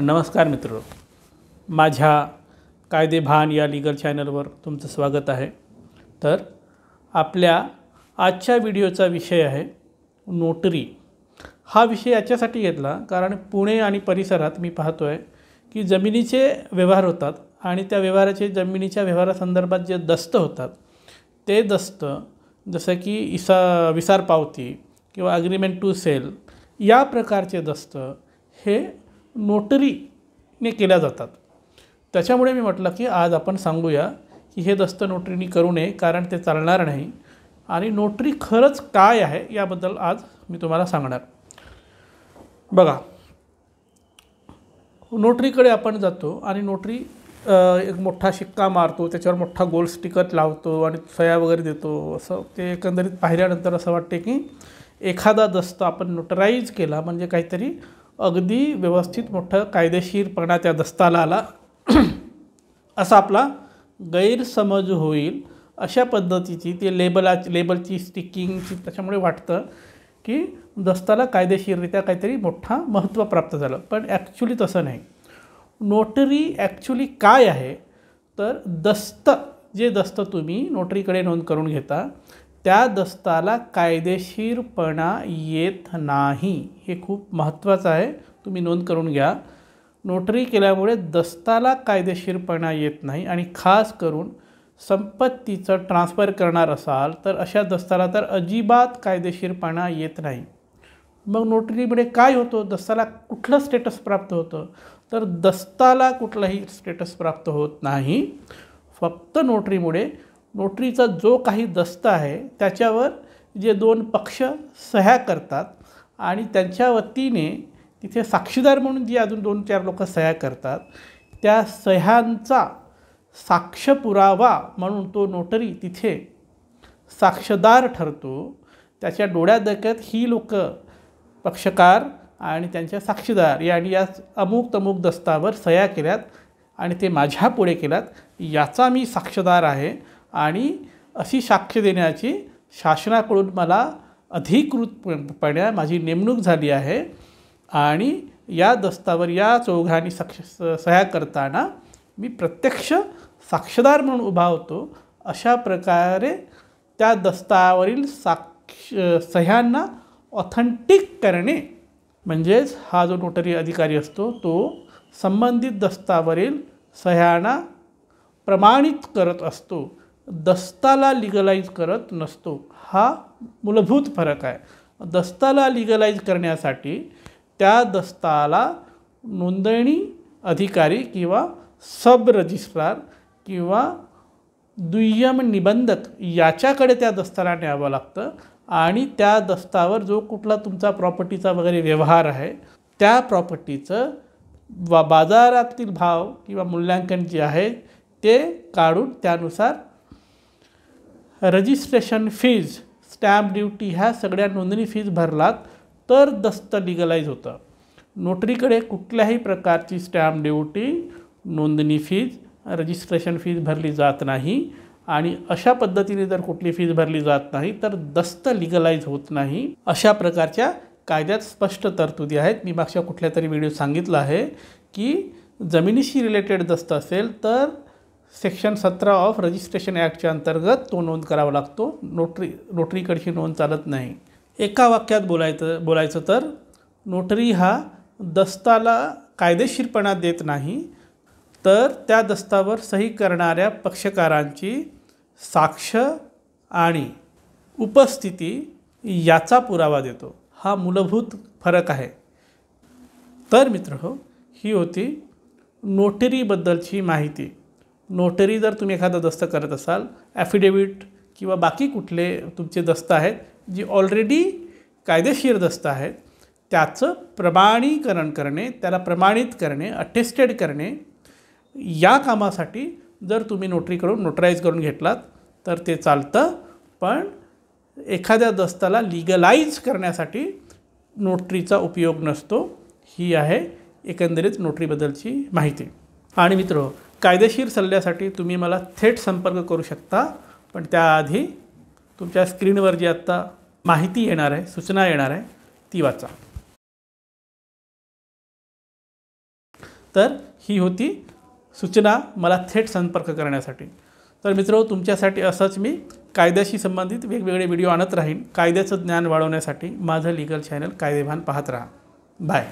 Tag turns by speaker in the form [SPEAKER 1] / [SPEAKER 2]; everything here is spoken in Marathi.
[SPEAKER 1] नमस्कार मित्र माझ्या कायदेभान या लीगल चॅनलवर तुमचं स्वागत आहे तर आपल्या आजच्या व्हिडिओचा विषय आहे नोटरी हा विषय याच्यासाठी घेतला कारण पुणे आणि परिसरात मी पाहतो आहे की जमिनीचे व्यवहार होतात आणि त्या व्यवहाराचे जमिनीच्या व्यवहारासंदर्भात जे दस्त होतात ते दस्त जसं की इसा विसार पावती किंवा अग्रीमेंट टू सेल या प्रकारचे दस्त हे नोटरीने केल्या जातात त्याच्यामुळे मी म्हटलं की आज आपण सांगूया की हे दस्त नोटरीने करू नये कारण ते चालणार नाही आणि नोटरी खरंच काय आहे याबद्दल आज मी तुम्हाला सांगणार बघा नोटरीकडे आपण जातो आणि नोटरी एक मोठा शिक्का मारतो त्याच्यावर मोठा गोल स्टिकर लावतो आणि सया वगैरे देतो असं ते एकंदरीत पाहिल्यानंतर असं वाटते की एखादा दस्त आपण नोटराईज केला म्हणजे काहीतरी अगदी व्यवस्थित मोठं कायदेशीरपणा त्या दस्ताला आला असा आपला गैरसमज होईल अशा पद्धतीची ते लेबला लेबलची स्टिकिंगची त्याच्यामुळे वाटतं की दस्ताला कायदेशीररित्या काहीतरी मोठा महत्त्व प्राप्त झालं पण ॲक्च्युली तसं नाही नोटरी ॲक्च्युली काय आहे तर दस्त जे दस्त तुम्ही नोटरीकडे नोंद करून घेता त्या दस्ताला कायदेशीरपणा येत नाही हे खूप महत्त्वाचं आहे तुम्ही नोंद करून घ्या नोटरी केल्यामुळे दस्ताला कायदेशीरपणा येत नाही आणि खास करून संपत्तीचं ट्रान्स्फर करणार असाल तर अशा दस्ताला तर अजिबात कायदेशीरपणा येत नाही मग नोटरीमुळे काय होतो दस्ताला कुठलं स्टेटस प्राप्त होतं तर दस्ताला कुठलाही स्टेटस प्राप्त होत नाही फक्त नोटरीमुळे नोटरीचा जो काही दस्त आहे त्याच्यावर जे दोन पक्ष सह्या करतात आणि त्यांच्या वतीने तिथे साक्षीदार म्हणून जी अजून दोन चार लोक सह्या करतात त्या सह्यांचा साक्ष पुरावा म्हणून तो नोटरी तिथे साक्षदार ठरतो त्याच्या डोळ्यादक्यात ही लोक पक्षकार आणि त्यांच्या साक्षीदार यांनी या अमुक तमुक दस्तावर सह्या केल्यात आणि ते माझ्या पुढे केल्यात याचा मी साक्षीदार आहे आणि अशी साक्ष देण्याची शासनाकडून मला अधिकृतपणे माझी नेमणूक झाली आहे आणि या दस्तावर या चौघांनी साक्ष सह्या करताना मी प्रत्यक्ष साक्षीदार म्हणून उभा होतो अशा प्रकारे त्या दस्तावरील साक्ष सह्यांना ऑथेंटिक करणे म्हणजेच हा जो नोटरी अधिकारी असतो तो संबंधित दस्तावरील सह्यांना प्रमाणित करत असतो दस्ताला लिगलाइज करत नसतो हा मूलभूत फरक आहे दस्ताला लिगलाइज करण्यासाठी त्या दस्ताला नोंदणी अधिकारी किंवा सब रजिस्ट्रार किंवा दुय्यम निबंधक याच्याकडे त्या दस्ताला न्यावं लागतं आणि त्या दस्तावर जो कुठला तुमचा प्रॉपर्टीचा वगैरे व्यवहार आहे त्या प्रॉपर्टीचं वा बाजारातील भाव किंवा मूल्यांकन जे आहे ते काढून त्यानुसार रजिस्ट्रेशन फीज स्टॅम्प ड्युटी ह्या सगळ्या नोंदणी फीज भरलात तर दस्त लिगलाईज होतं नोटरीकडे कुठल्याही प्रकारची स्टॅम्प ड्युटी नोंदणी फीज रजिस्ट्रेशन फीज भरली जात नाही आणि अशा पद्धतीने जर कुठली फीज भरली जात नाही तर दस्त लिगलाईज होत नाही अशा प्रकारच्या कायद्यात स्पष्ट तरतुदी आहेत मी मागच्या कुठल्या तरी व्हिडिओ सांगितलं आहे की जमिनीशी रिलेटेड दस्त असेल तर सेक्शन सतरा ऑफ रजिस्ट्रेशन ॲक्टच्या अंतर्गत तो नोंद करावा लागतो नोटरी नोटरीकडची नोंद चालत नाही एका वाक्यात बोलायचं बोलायचं तर नोटरी हा दस्ताला कायदेशीरपणा देत नाही तर त्या दस्तावर सही करणाऱ्या पक्षकारांची साक्ष आणि उपस्थिती याचा पुरावा देतो हा मूलभूत फरक आहे तर मित्र हो ही होती नोटरीबद्दलची माहिती नोटरी जर तुम्ही एखादा दस्त करत असाल ॲफिडेविट किंवा बाकी कुठले तुमचे दस्त आहेत जी ऑलरेडी कायदेशीर दस्त आहेत त्याचं प्रमाणीकरण करणे त्याला प्रमाणित करणे अटेस्टेड करणे या कामासाठी जर तुम्ही नोटरीकडून नोटराईज करून घेतलात तर ते चालतं पण एखाद्या दस्ताला लिगलाईज करण्यासाठी नोटरीचा उपयोग नसतो ही आहे एकंदरीत नोटरीबद्दलची माहिती आणि मित्र कायदेशीर सल्ल्यासाठी तुम्ही मला थेट संपर्क करू शकता पण त्याआधी तुमच्या स्क्रीनवर जी आत्ता माहिती येणार आहे सूचना येणार आहे ती वाचा तर ही होती सूचना मला थेट संपर्क करण्यासाठी तर मित्रो तुमच्यासाठी असंच मी कायद्याशी संबंधित वेगवेगळे व्हिडिओ आणत राहीन कायद्याचं ज्ञान वाढवण्यासाठी माझं लिगल चॅनल कायदेभान पाहत राहा बाय